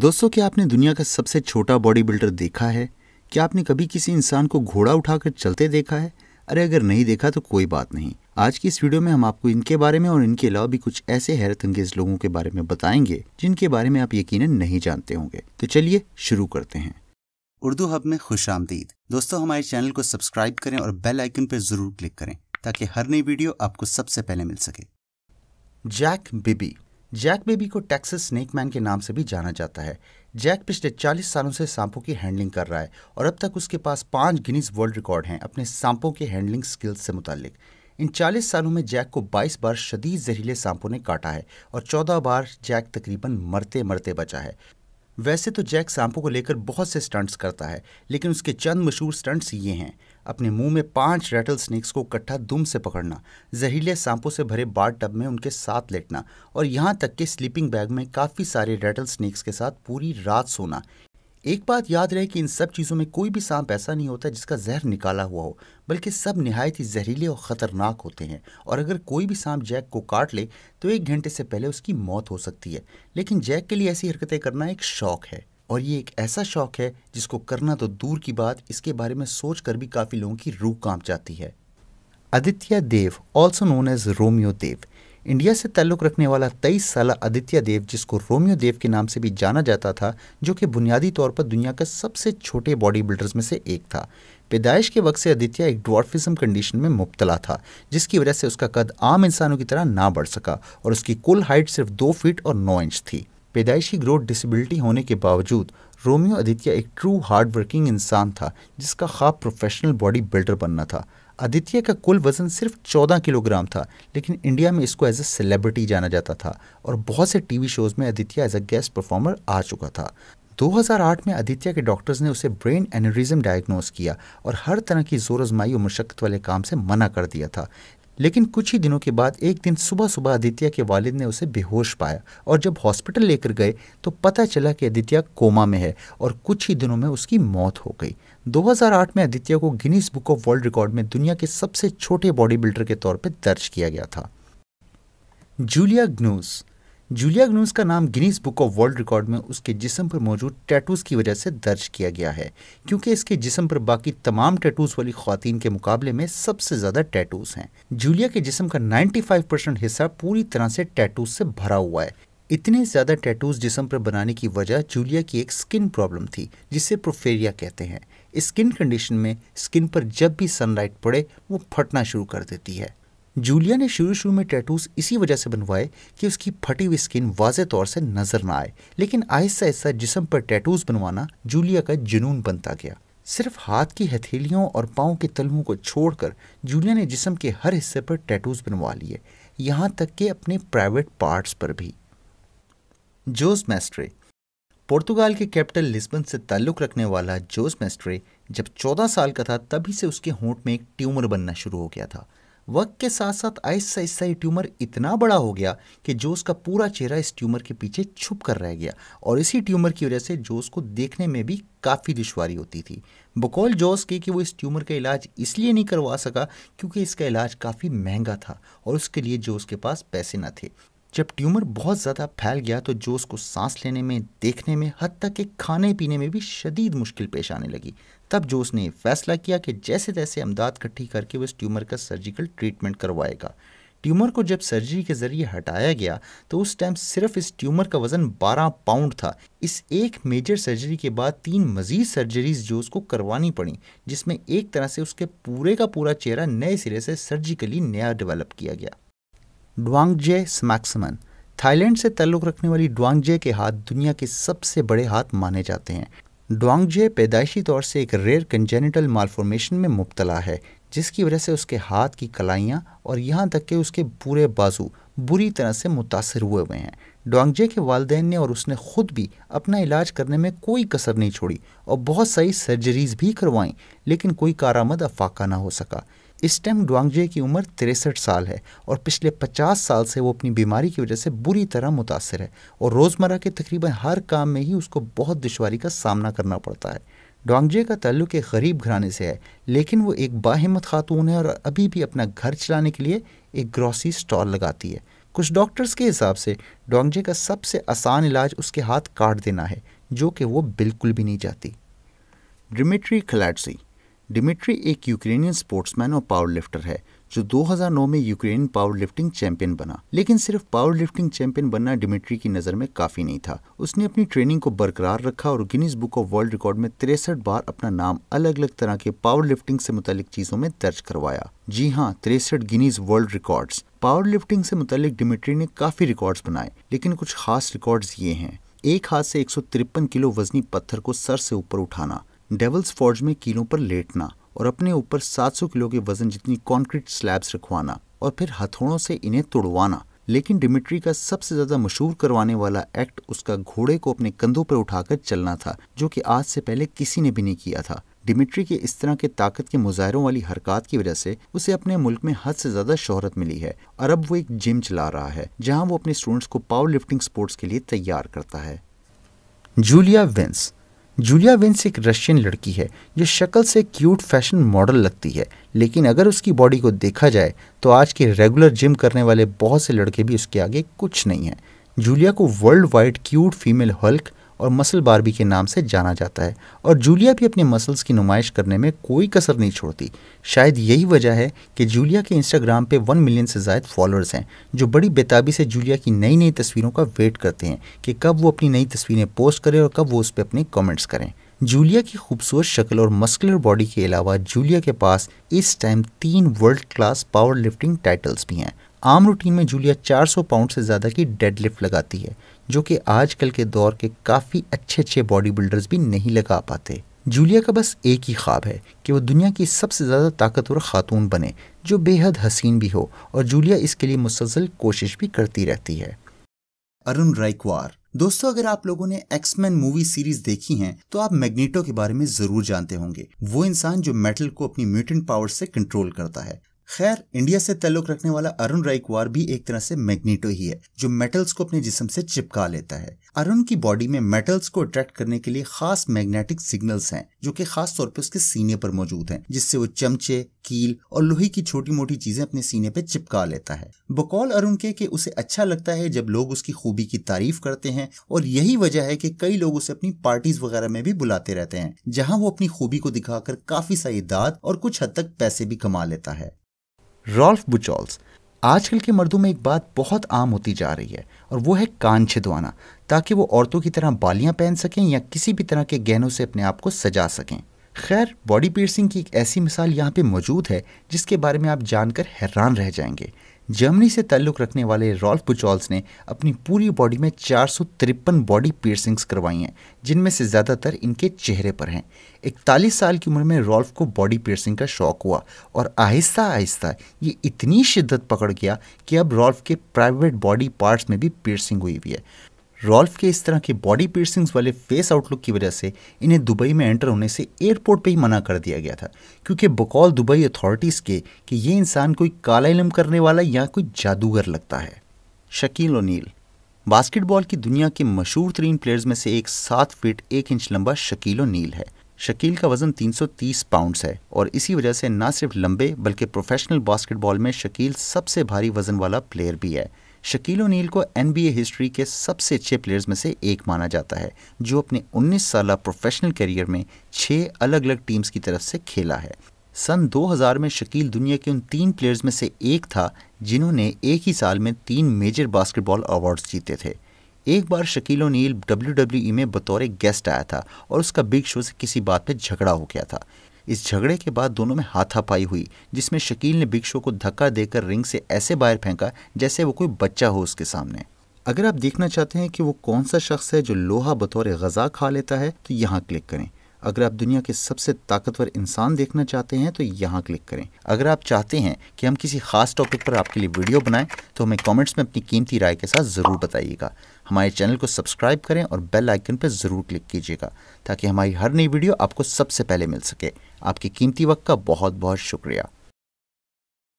दोस्तों क्या आपने दुनिया का सबसे छोटा बॉडी बिल्डर देखा है क्या आपने कभी किसी इंसान को घोड़ा उठाकर चलते देखा है अरे अगर नहीं देखा तो कोई बात नहीं आज की इस वीडियो में हम आपको इनके बारे में और इनके अलावा भी कुछ ऐसे हैरत अंगेज लोगों के बारे में बताएंगे जिनके बारे में आप यकीन नहीं जानते होंगे तो चलिए शुरू करते हैं उर्दू हब में खुश दोस्तों हमारे चैनल को सब्सक्राइब करें और बेल आइकन पर जरूर क्लिक करें ताकि हर नई वीडियो आपको सबसे पहले मिल सके जैक बिबी जैक बेबी को टैक्सिस स्नेक मैन के नाम से भी जाना जाता है जैक पिछले 40 सालों से सांपों की हैंडलिंग कर रहा है और अब तक उसके पास पांच गिनीज वर्ल्ड रिकॉर्ड हैं अपने सांपों के हैंडलिंग स्किल्स से मुतालिक इन 40 सालों में जैक को 22 बार शदीद जहरीले सांपों ने काटा है और 14 बार जैक तकरीबन मरते मरते बचा है वैसे तो जैक सांपों को लेकर बहुत से स्टंट्स करता है लेकिन उसके चंद मशहूर स्टंट्स ये हैं अपने मुंह में पांच रैटल स्नेक्स को इकट्ठा दुम से पकड़ना जहरीले सांपों से भरे बार टब में उनके साथ लेटना और यहाँ तक कि स्लीपिंग बैग में काफ़ी सारे रैटल स्नेक्स के साथ पूरी रात सोना एक बात याद रहे कि इन सब चीज़ों में कोई भी सांप ऐसा नहीं होता जिसका जहर निकाला हुआ हो बल्कि सब नहायत ही जहरीले और ख़तरनाक होते हैं और अगर कोई भी सांप जैक को काट ले तो एक घंटे से पहले उसकी मौत हो सकती है लेकिन जैक के लिए ऐसी हरकतें करना एक शौक है और ये एक ऐसा शौक़ है जिसको करना तो दूर की बात इसके बारे में सोच कर भी काफ़ी लोगों की रूह कांप जाती है Aditya Dev also known as Romeo Dev India से ताल्लुक़ रखने वाला तेईस साल आदित्य देव जिसको रोमियो देव के नाम से भी जाना जाता था जो कि बुनियादी तौर पर दुनिया का सबसे छोटे बॉडी बिल्डर्स में से एक था पैदाइश के वक्त से आदित्य एक ड्वार्फिज्म कंडीशन में मुबतला था जिसकी वजह से उसका कद आम इंसानों की तरह ना बढ़ सका और उसकी कुल हाइट सिर्फ दो फीट और नौ इंच थी पैदाइशी ग्रोथ डिसेबिलिटी होने के बावजूद रोमियो आदित्य एक ट्रू हार्ड वर्किंग इंसान था जिसका ख्वाब प्रोफेशनल बॉडी बिल्डर बनना था आदित्य का कुल वज़न सिर्फ 14 किलोग्राम था लेकिन इंडिया में इसको एज ए सेलिब्रिटी जाना जाता था और बहुत से टीवी शोज़ में Aditya as a guest performer आ चुका था 2008 में आदित्य के डॉक्टर्स ने उसे ब्रेन एनरिज्म डायग्नोज किया और हर तरह की जोर आजमाई और मशक्क़त वाले काम से मना कर दिया था लेकिन कुछ ही दिनों के बाद एक दिन सुबह सुबह आदित्य के वालिद ने उसे बेहोश पाया और जब हॉस्पिटल लेकर गए तो पता चला कि आदित्य कोमा में है और कुछ ही दिनों में उसकी मौत हो गई 2008 में आदित्य को Guinness book of world record में दुनिया के सबसे छोटे बॉडी बिल्डर के तौर पर दर्ज किया गया था जूलिया ग्नूस जूलिया ग्नूस का नाम Guinness book of world record में उसके जिसम पर मौजूद टैटूज़ की वजह से दर्ज किया गया है क्योंकि इसके जिसम पर बाकी तमाम टैटूज़ वाली खातन के मुकाबले में सबसे ज़्यादा टैटूज़ हैं जूलिया के जिसम का 95 परसेंट हिस्सा पूरी तरह से टैटूज से भरा हुआ है इतने ज़्यादा टैटूज जिसम पर बनाने की वजह जूलिया की एक स्किन प्रॉब्लम थी जिसे प्रोफेरिया कहते हैं स्किन कंडीशन में स्किन पर जब भी सनलाइट पड़े वो फटना शुरू कर देती है जूलिया ने शुरू शुरू में टैटूज इसी वजह से बनवाए कि उसकी फटी हुई स्किन वाजे तौर से नजर ना आए लेकिन आहिस्ता आहिस्ता जिसम पर टैटूज बनवाना जूलिया का जुनून बनता गया सिर्फ हाथ की हथेलियों और पाओ के तलवों को छोड़कर जूलिया ने जिसम के हर हिस्से पर टैटूज बनवा लिए यहाँ तक के अपने प्राइवेट पार्ट्स पर भी जोस मैस्ट्रे पुर्तगाल के कैपिटल लिस्बन से ताल्लुक़ रखने वाला जोस मैस्ट्रे जब 14 साल का था तभी से उसके होंठ में एक ट्यूमर बनना शुरू हो गया था वक्त के साथ साथ आहिस्ता आहिस्ता ये ट्यूमर इतना बड़ा हो गया कि जोस का पूरा चेहरा इस ट्यूमर के पीछे छुप कर रह गया और इसी ट्यूमर की वजह से जोस को देखने में भी काफ़ी दुशारी होती थी बकौल जोस की कि वो इस ट्यूमर का इलाज इसलिए नहीं करवा सका क्योंकि इसका इलाज काफ़ी महंगा था और उसके लिए जोस के पास पैसे न थे जब ट्यूमर बहुत ज़्यादा फैल गया तो जो को सांस लेने में देखने में हद तक के खाने पीने में भी शदीद मुश्किल पेश आने लगी तब जोस ने फैसला किया कि जैसे तैसे अमदाद इकट्ठी करके वो इस ट्यूमर का सर्जिकल ट्रीटमेंट करवाएगा ट्यूमर को जब सर्जरी के ज़रिए हटाया गया तो उस टाइम सिर्फ इस ट्यूमर का वज़न 12 पाउंड था इस एक मेजर सर्जरी के बाद तीन मज़ीद सर्जरीज जो उसको करवानी पड़ी जिसमें एक तरह से उसके पूरे का पूरा चेहरा नए सिरे से सर्जिकली नया डेवलप किया गया ड्वांगजे स्मैक्समन थाईलैंड से ताल्लुक रखने वाली ड्वांगजे के हाथ दुनिया के सबसे बड़े हाथ माने जाते हैं ड्वांगजे पैदाइशी तौर से एक रेयर कंजेनिटल मालफॉर्मेशन में मुबतला है जिसकी वजह से उसके हाथ की कलाइयाँ और यहाँ तक कि उसके पूरे बाजू बुरी तरह से मुतासर हुए हुए हैं डोंगजे के वालदेन ने और उसने ख़ुद भी अपना इलाज करने में कोई कसर नहीं छोड़ी और बहुत सारी सर्जरीज भी करवाईं लेकिन कोई कारामद अफाका ना हो सका इस टाइम डुआंगजे की उम्र तिरसठ साल है और पिछले पचास साल से वो अपनी बीमारी की वजह से बुरी तरह मुतासर है और रोज़मर्रा के तकरीबन हर काम में ही उसको बहुत दुशारी का सामना करना पड़ता है डोंगजे का ताल्लुक एक गरीब घराने से है लेकिन वो एक बाहिमत खातून है और अभी भी अपना घर चलाने के लिए एक ग्रॉसरी स्टॉल लगाती है कुछ डॉक्टर्स के हिसाब से डोंगजे का सबसे आसान इलाज उसके हाथ काट देना है जो कि वो बिल्कुल भी नहीं चाहती ड्रिमिट्री खलैटसी डिमिट्री एक यूक्रेनियन स्पोर्ट्समैन और पावर लिफ्टर है जो 2009 में यूक्रेन पावर लिफ्टिंग चैंपियन बना लेकिन सिर्फ पावर लिफ्टिंग चैंपियन बनना डिमिट्री की नज़र में काफ़ी नहीं था उसने अपनी ट्रेनिंग को बरकरार रखा और Guinness book of world record में तिरसठ बार अपना नाम अलग अलग तरह के पावर लिफ्टिंग से मुतालिक चीज़ों में दर्ज करवाया जी हाँ तिरसठ Guinness world records power lifting से मुतालिक डिमिट्री ने काफ़ी रिकॉर्ड बनाए लेकिन कुछ खास रिकॉर्ड ये हैं एक हाथ से एक किलो वजनी पत्थर को सर से ऊपर उठाना डेवल्स फौज में कीलों पर लेटना और अपने ऊपर 700 किलो के वजन जितनी कॉन्क्रीट स्लैब्स रखवाना और फिर हथौड़ों से इन्हें तोड़वाना लेकिन डिमिट्री का सबसे ज्यादा मशहूर करवाने वाला एक्ट उसका घोड़े को अपने कंधों पर उठाकर चलना था जो कि आज से पहले किसी ने भी नहीं किया था डिमिट्री के इस तरह के ताकत के मुजाहरों वाली हरकत की वजह से उसे अपने मुल्क में हद से ज्यादा शोहरत मिली है और अब वो एक जिम चला रहा है जहां वो अपने स्टूडेंट्स को पावर लिफ्टिंग स्पोर्ट्स के लिए तैयार करता है जूलिया वेंस जूलिया विंस एक रशियन लड़की है जो शक्ल से क्यूट फैशन मॉडल लगती है लेकिन अगर उसकी बॉडी को देखा जाए तो आज के रेगुलर जिम करने वाले बहुत से लड़के भी उसके आगे कुछ नहीं हैं जूलिया को world wide cute female Hulk और मसल बारबी के नाम से जाना जाता है और जूलिया भी अपने मसल्स की नुमाइश करने में कोई कसर नहीं छोड़ती शायद यही वजह है कि जूलिया के इंस्टाग्राम पे वन मिलियन से ज़ायद फॉलोअर्स हैं जो बड़ी बेताबी से जूलिया की नई नई तस्वीरों का वेट करते हैं कि कब वो अपनी नई तस्वीरें पोस्ट करें और कब वो उस पर अपने कमेंट्स करें जूलिया की खूबसूरत शक्ल और मस्कुलर बॉडी के अलावा जूलिया के पास इस टाइम तीन world class power lifting titles भी हैं आम रूटीन में जूलिया 400 पाउंड से ज़्यादा की डेडलिफ्ट लगाती है जो कि आजकल के दौर के काफ़ी अच्छे अच्छे बॉडी बिल्डर्स भी नहीं लगा पाते जूलिया का बस एक ही ख्वाब है कि वो दुनिया की सबसे ज़्यादा ताकतवर खातून बने जो बेहद हसीन भी हो और जूलिया इसके लिए मुसलसल कोशिश भी करती रहती है अरुण रायकवार दोस्तों अगर आप लोगों ने एक्समैन मूवी सीरीज देखी हैं तो आप मैग्नेटो के बारे में जरूर जानते होंगे वो इंसान जो मेटल को अपनी म्यूटेंट पावर से कंट्रोल करता है खैर इंडिया से ताल्लुक रखने वाला अरुण रायकुआर भी एक तरह से मैग्नेटो ही है जो मेटल्स को अपने जिसम से चिपका लेता है अरुण की बॉडी में मेटल्स को अट्रैक्ट करने के लिए खास मैग्नेटिक सिग्नल्स हैं जो कि खास तौर पर उसके सीने पर मौजूद हैं जिससे वो चमचे कील और लोहे की छोटी मोटी चीजें अपने सीने पर चिपका लेता है बकौल अरुण के के उसे अच्छा लगता है जब लोग उसकी खूबी की तारीफ करते हैं और यही वजह है कि कई लोग उसे अपनी पार्टीज वगैरह में भी बुलाते रहते हैं जहाँ वो अपनी खूबी को दिखाकर काफी सारी दाद और कुछ हद तक पैसे भी कमा लेता है रॉल्फ बुचॉल्स आजकल के मर्दों में एक बात बहुत आम होती जा रही है और वो है कान छिदवाना ताकि वो औरतों की तरह बालियां पहन सकें या किसी भी तरह के गहनों से अपने आप को सजा सकें खैर बॉडी पीर्सिंग की एक ऐसी मिसाल यहाँ पे मौजूद है जिसके बारे में आप जानकर हैरान रह जाएंगे जर्मनी से ताल्लुक़ रखने वाले रॉल्फ बुचॉल्स ने अपनी पूरी बॉडी में चार बॉडी piercings करवाई हैं जिनमें से ज़्यादातर इनके चेहरे पर हैं इकतालीस साल की उम्र में रॉल्फ को बॉडी पियर्सिंग का शौक हुआ और आहिस्ता आहिस्ता ये इतनी शिद्दत पकड़ गया कि अब रॉल्फ के प्राइवेट बॉडी पार्ट्स में भी पियर्सिंग हुई हुई है रॉल्फ के इस तरह के बॉडी पीर्सिंग्स वाले फेस आउटलुक की वजह से इन्हें दुबई में एंटर होने से एयरपोर्ट पे ही मना कर दिया गया था क्योंकि बकौल दुबई अथॉरिटीज़ के कि ये इंसान कोई काला इलम करने वाला या कोई जादूगर लगता है शकील ओनील बास्केटबॉल की दुनिया के मशहूर तरीन प्लेयर्स में से एक सात फीट एक इंच लंबा शकील ओनील है शकील का वजन 330 पाउंड्स है और इसी वजह से ना सिर्फ लंबे बल्कि प्रोफेशनल बास्केटबॉल में शकील सबसे भारी वजन वाला प्लेयर भी है शकील ओनील को एन हिस्ट्री के सबसे अच्छे प्लेयर्स में से एक माना जाता है जो अपने 19 साल प्रोफेशनल करियर में छः अलग अलग टीम्स की तरफ से खेला है सन 2000 में शकील दुनिया के उन तीन प्लेयर्स में से एक था जिन्होंने एक ही साल में तीन मेजर बास्केटबॉल अवार्ड्स जीते थे एक बार शकील ओनील डब्ल्यू e में बतौर गेस्ट आया था और उसका बिग शो से किसी बात पर झगड़ा हो गया था इस झगड़े के बाद दोनों में हाथापाई हुई जिसमें शकील ने बिग शो को धक्का देकर रिंग से ऐसे बाहर फेंका जैसे वो कोई बच्चा हो उसके सामने अगर आप देखना चाहते हैं कि वो कौन सा शख्स है जो लोहा बतौर गज़ा खा लेता है तो यहाँ क्लिक करें अगर आप दुनिया के सबसे ताकतवर इंसान देखना चाहते हैं तो यहाँ क्लिक करें अगर आप चाहते हैं कि हम किसी खास टॉपिक पर आपके लिए वीडियो बनाएं तो हमें कमेंट्स में अपनी कीमती राय के साथ ज़रूर बताइएगा हमारे चैनल को सब्सक्राइब करें और बेल आइकन पर ज़रूर क्लिक कीजिएगा ताकि हमारी हर नई वीडियो आपको सबसे पहले मिल सके आपके कीमती वक्त का बहुत बहुत शुक्रिया